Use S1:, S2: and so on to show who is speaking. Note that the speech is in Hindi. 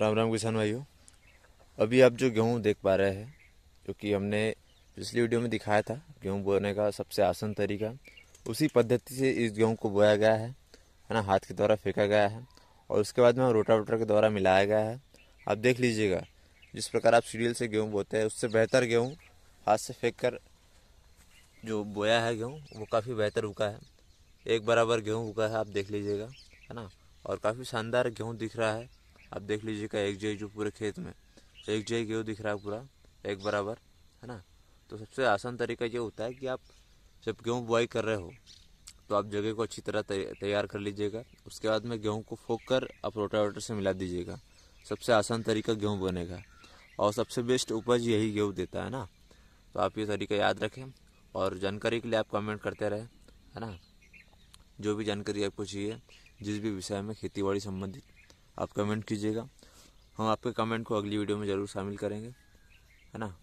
S1: राम राम किसान भाइयों अभी आप जो गेहूँ देख पा रहे हैं जो कि हमने पिछली वीडियो में दिखाया था गेहूँ बोने का सबसे आसान तरीका उसी पद्धति से इस गेहूँ को बोया गया है है ना हाथ के द्वारा फेंका गया है और उसके बाद में वोटर के द्वारा मिलाया गया है आप देख लीजिएगा जिस प्रकार आप सीरियल से गेहूँ बोते हैं उससे बेहतर गेहूँ हाथ से फेंक कर जो बोया है गेहूँ वो काफ़ी बेहतर उगा है एक बराबर गेहूँ उगा है आप देख लीजिएगा है ना और काफ़ी शानदार गेहूँ दिख रहा है आप देख लीजिएगा एक जय जो पूरे खेत में एक जय गेहूँ दिख रहा है पूरा एक बराबर है ना तो सबसे आसान तरीका ये होता है कि आप जब गेहूँ बुआई कर रहे हो तो आप जगह को अच्छी तरह तैयार कर लीजिएगा उसके बाद में गेहूँ को फोक कर आप रोटावेटर से मिला दीजिएगा सबसे आसान तरीका गेहूँ बनेगा और सबसे बेस्ट उपज यही गेहूँ देता है ना तो आप ये तरीका याद रखें और जानकारी के लिए आप कमेंट करते रहें है ना जो भी जानकारी आपको चाहिए जिस भी विषय में खेती बाड़ी संबंधित आप कमेंट कीजिएगा हम आपके कमेंट को अगली वीडियो में ज़रूर शामिल करेंगे है ना